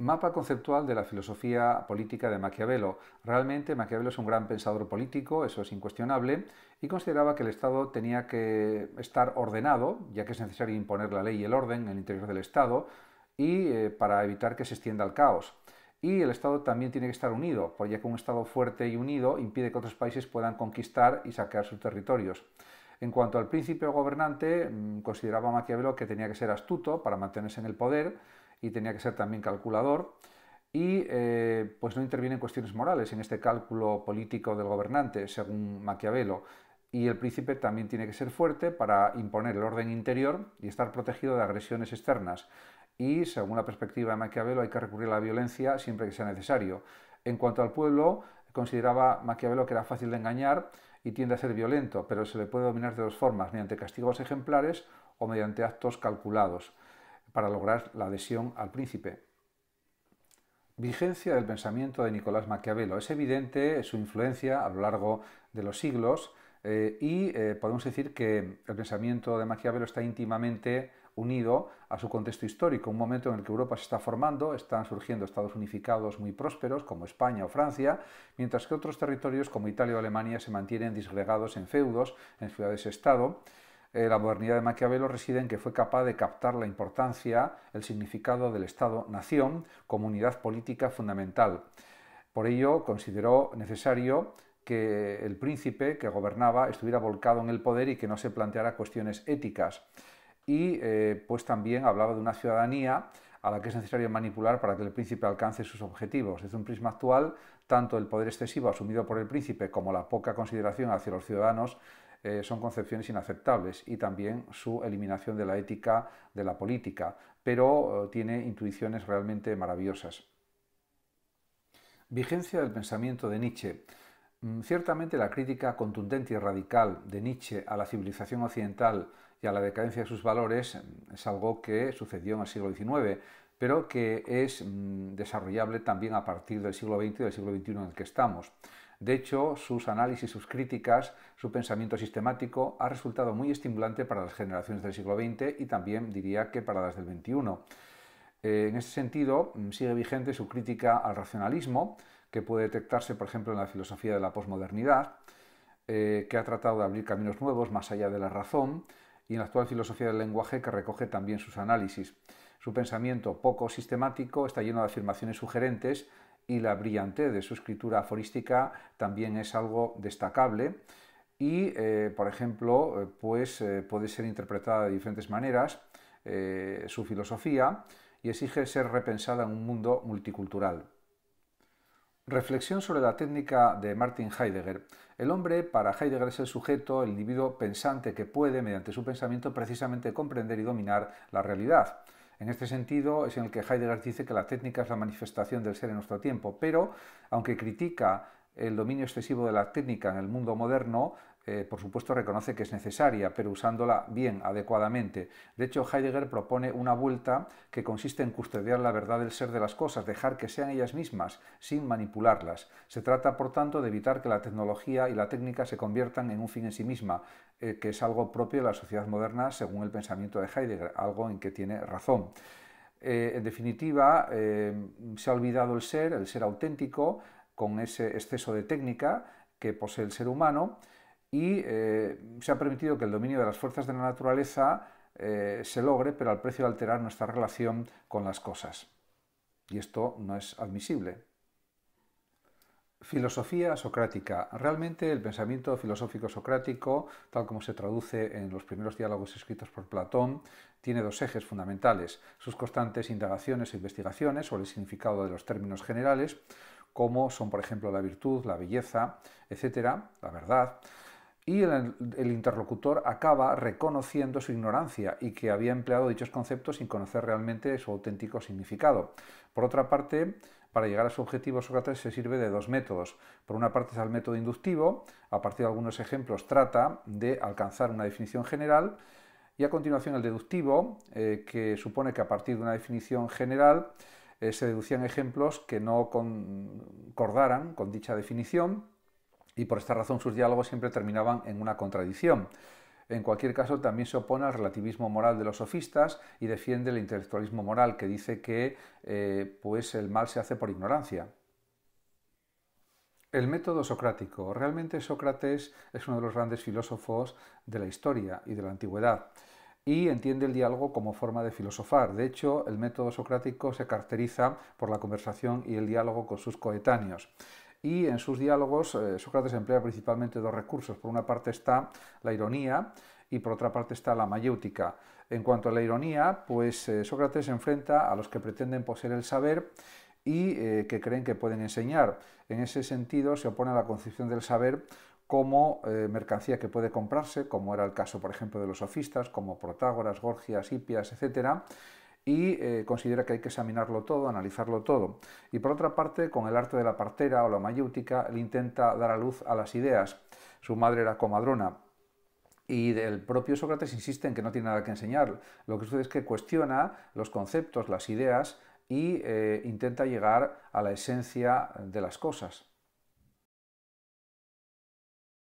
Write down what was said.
Mapa conceptual de la filosofía política de Maquiavelo. Realmente Maquiavelo es un gran pensador político, eso es incuestionable, y consideraba que el Estado tenía que estar ordenado, ya que es necesario imponer la ley y el orden en el interior del Estado, y eh, para evitar que se extienda el caos. Y el Estado también tiene que estar unido, ya que un Estado fuerte y unido impide que otros países puedan conquistar y saquear sus territorios. En cuanto al príncipe gobernante, mm, consideraba Maquiavelo que tenía que ser astuto para mantenerse en el poder, y tenía que ser también calculador y eh, pues no intervienen cuestiones morales en este cálculo político del gobernante, según Maquiavelo. Y el príncipe también tiene que ser fuerte para imponer el orden interior y estar protegido de agresiones externas. Y según la perspectiva de Maquiavelo hay que recurrir a la violencia siempre que sea necesario. En cuanto al pueblo, consideraba Maquiavelo que era fácil de engañar y tiende a ser violento, pero se le puede dominar de dos formas, mediante castigos ejemplares o mediante actos calculados para lograr la adhesión al príncipe. Vigencia del pensamiento de Nicolás Maquiavelo. Es evidente su influencia a lo largo de los siglos eh, y eh, podemos decir que el pensamiento de Maquiavelo está íntimamente unido a su contexto histórico, un momento en el que Europa se está formando, están surgiendo estados unificados muy prósperos como España o Francia, mientras que otros territorios como Italia o Alemania se mantienen disgregados en feudos, en ciudades-estado. Eh, la modernidad de Maquiavelo reside en que fue capaz de captar la importancia, el significado del Estado-nación como unidad política fundamental. Por ello, consideró necesario que el príncipe que gobernaba estuviera volcado en el poder y que no se planteara cuestiones éticas. Y eh, pues también hablaba de una ciudadanía a la que es necesario manipular para que el príncipe alcance sus objetivos. Desde un prisma actual, tanto el poder excesivo asumido por el príncipe como la poca consideración hacia los ciudadanos eh, son concepciones inaceptables y también su eliminación de la ética de la política, pero eh, tiene intuiciones realmente maravillosas. Vigencia del pensamiento de Nietzsche. Mm, ciertamente la crítica contundente y radical de Nietzsche a la civilización occidental y a la decadencia de sus valores mm, es algo que sucedió en el siglo XIX, pero que es mm, desarrollable también a partir del siglo XX y del siglo XXI en el que estamos. De hecho, sus análisis, sus críticas, su pensamiento sistemático ha resultado muy estimulante para las generaciones del siglo XX y también diría que para las del XXI. Eh, en ese sentido, mm, sigue vigente su crítica al racionalismo, que puede detectarse, por ejemplo, en la filosofía de la posmodernidad, eh, que ha tratado de abrir caminos nuevos más allá de la razón, y en la actual filosofía del lenguaje, que recoge también sus análisis. Su pensamiento poco sistemático está lleno de afirmaciones sugerentes y la brillantez de su escritura aforística también es algo destacable y, eh, por ejemplo, eh, pues, eh, puede ser interpretada de diferentes maneras su filosofía y exige ser repensada en un mundo multicultural. Reflexión sobre la técnica de Martin Heidegger. El hombre para Heidegger es el sujeto, el individuo pensante que puede, mediante su pensamiento, precisamente comprender y dominar la realidad. En este sentido es en el que Heidegger dice que la técnica es la manifestación del ser en nuestro tiempo, pero aunque critica el dominio excesivo de la técnica en el mundo moderno, eh, por supuesto, reconoce que es necesaria, pero usándola bien, adecuadamente. De hecho, Heidegger propone una vuelta que consiste en custodiar la verdad del ser de las cosas, dejar que sean ellas mismas, sin manipularlas. Se trata, por tanto, de evitar que la tecnología y la técnica se conviertan en un fin en sí misma, eh, que es algo propio de la sociedad moderna según el pensamiento de Heidegger, algo en que tiene razón. Eh, en definitiva, se ha olvidado el ser, el ser auténtico, con ese exceso de técnica que posee el ser humano, y eh, se ha permitido que el dominio de las fuerzas de la naturaleza eh, se logre, pero al precio de alterar nuestra relación con las cosas. Y esto no es admisible. Filosofía socrática. Realmente el pensamiento filosófico socrático, tal como se traduce en los primeros diálogos escritos por Platón, tiene dos ejes fundamentales, sus constantes indagaciones e investigaciones sobre el significado de los términos generales, como son por ejemplo la virtud, la belleza, etcétera, la verdad, y el, interlocutor acaba reconociendo su ignorancia y que había empleado dichos conceptos sin conocer realmente su auténtico significado. Por otra parte, para llegar a su objetivo, Sócrates se sirve de dos métodos. Por una parte está el método inductivo, a partir de algunos ejemplos trata de alcanzar una definición general, y a continuación el deductivo, eh, que supone que a partir de una definición general eh, se deducían ejemplos que no concordaran con dicha definición, y por esta razón sus diálogos siempre terminaban en una contradicción. En cualquier caso, también se opone al relativismo moral de los sofistas y defiende el intelectualismo moral, que dice que eh, pues el mal se hace por ignorancia. El método socrático. Realmente Sócrates es uno de los grandes filósofos de la historia y de la antigüedad y entiende el diálogo como forma de filosofar. De hecho, el método socrático se caracteriza por la conversación y el diálogo con sus coetáneos y en sus diálogos eh, Sócrates emplea principalmente dos recursos. Por una parte está la ironía y por otra parte está la mayéutica. En cuanto a la ironía, pues eh, Sócrates se enfrenta a los que pretenden poseer el saber y eh, que creen que pueden enseñar. En ese sentido se opone a la concepción del saber como mercancía que puede comprarse, como era el caso, por ejemplo, de los sofistas, como Protágoras, Gorgias, Hipias, etc., y eh, considera que hay que examinarlo todo, analizarlo todo. Y por otra parte, con el arte de la partera o la mayéutica, le intenta dar a luz a las ideas. Su madre era comadrona, y el propio Sócrates insiste en que no tiene nada que enseñar. Lo que sucede es que cuestiona los conceptos, las ideas y eh, intenta llegar a la esencia de las cosas.